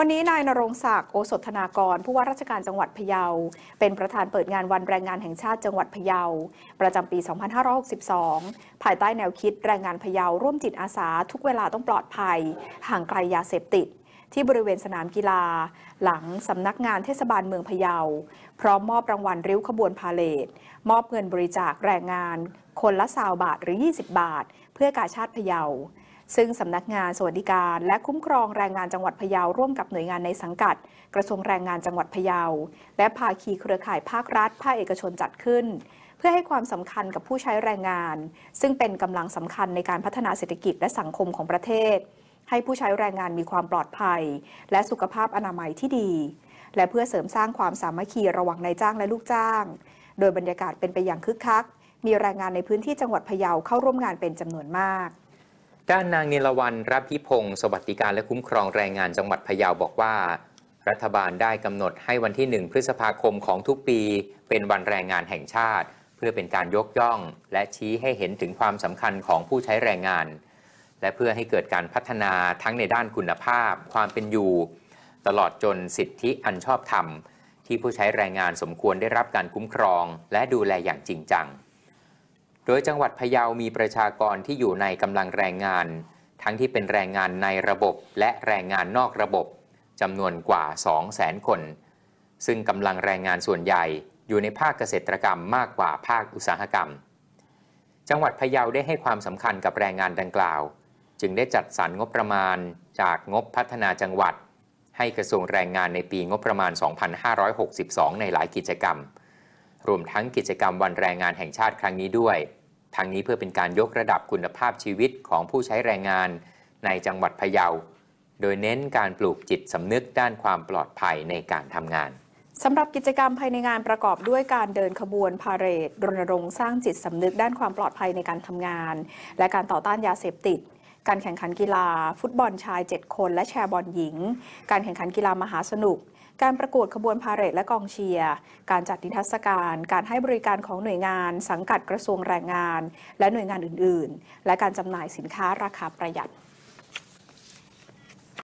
วันนี้ นายนรงศักดิ์โอสถนากร ผู้ว่าราชการจังหวัดพะเยาเป็นประธานเปิดงานวันแรงงานแห่งชาติจังหวัดพะเยาประจำปี 2562 ภายใต้แนวคิดแรงงานพะเยาร่วมจิตอาสาทุกเวลาต้องปลอดภัย ห่างไกลยาเสพติด ที่บริเวณสนามกีฬา หลังสำนักงานเทศบาลเมืองพะเยาพร้อมมอบรางวัลริ้วขบวนพาเลทมอบเงินบริจาคแรงงาน คนละสาวบาทหรือ 20 บาท เพื่อกาชาติพะเยาซึ่ง สำนักงานสวัสดิการ และคุ้มครองแรงงานจังหวัดพะเยาร่วมกับหน่วยงานในสังกัด กระทรวงแรงงานจังหวัดพะเยา และภาคีเครือข่ายภาครัฐภาคเอกชนจัดขึ้น เพื่อให้ความสำคัญกับผู้ใช้แรงงาน ซึ่งเป็นกำลังสำคัญในการพัฒนาเศรษฐกิจและสังคมของประเทศ ให้ผู้ใช้แรงงานมีความปลอดภัย และสุขภาพอนามัยที่ดี และเพื่อเสริมสร้างความสามัคคีระหว่างนายจ้างและลูกจ้าง โดยบรรยากาศเป็นไปอย่างคึกคักมีแรงงานในพื้นที่จังหวัดพะเยาเข้าร่วมงานเป็นจำนวนมากด้านนางเนลวันรับพิพงศ์สวัสดิการและคุ้มครองแรงงานจังหวัดพะเยาบอกว่า รัฐบาลได้กำหนดให้วันที่หนึ่งพฤษภาคมของทุกปี เป็นวันแรงงานแห่งชาติ เพื่อเป็นการยกย่อง และชี้ให้เห็นถึงความสำคัญของผู้ใช้แรงงาน และเพื่อให้เกิดการพัฒนาทั้งในด้านคุณภาพความเป็นอยู่ ตลอดจนสิทธิอันชอบธรรม ที่ผู้ใช้แรงงานสมควรได้รับการคุ้มครอง และดูแลอย่างจริงจังโดยจังหวัดพะเยามีประชากรที่อยู่ในกำลังแรงงาน ทั้งที่เป็นแรงงานในระบบและแรงงานนอกระบบจำนวนกว่า200,000คน ซึ่งกำลังแรงงานส่วนใหญ่อยู่ในภาคเกษตรกรรมมากกว่าภาคอุตสาหกรรม จังหวัดพะเยาได้ให้ความสำคัญกับแรงงานดังกล่าว จึงได้จัดสรรงบประมาณจากงบพัฒนาจังหวัด ให้กระทรวงแรงงานในปีงบประมาณ2562 ในหลายกิจกรรม รวมทั้งกิจกรรมวันแรงงานแห่งชาติครั้งนี้ด้วยทางนี้เพื่อเป็นการยกระดับคุณภาพชีวิตของผู้ใช้แรงงาน ในจังหวัดพะเยา โดยเน้นการปลูกจิตสำนึกด้านความปลอดภัยในการทำงาน สำหรับกิจกรรมภายในงานประกอบด้วยการเดินขบวนพาเหรดรณรงค์สร้างจิตสำนึกด้านความปลอดภัยในการทำงาน และการต่อต้านยาเสพติดการแข่งขันกีฬาฟุตบอลชาย 7 คนและแชร์บอลหญิง การแข่งขันกีฬามหาสนุก การประกวดขบวนพาเหรดและกองเชียร์การจัดนิทรรศการ การให้บริการของหน่วยงาน สังกัดกระทรวงแรงงานและหน่วยงานอื่น ๆ และการจำหน่ายสินค้าราคาประหยัด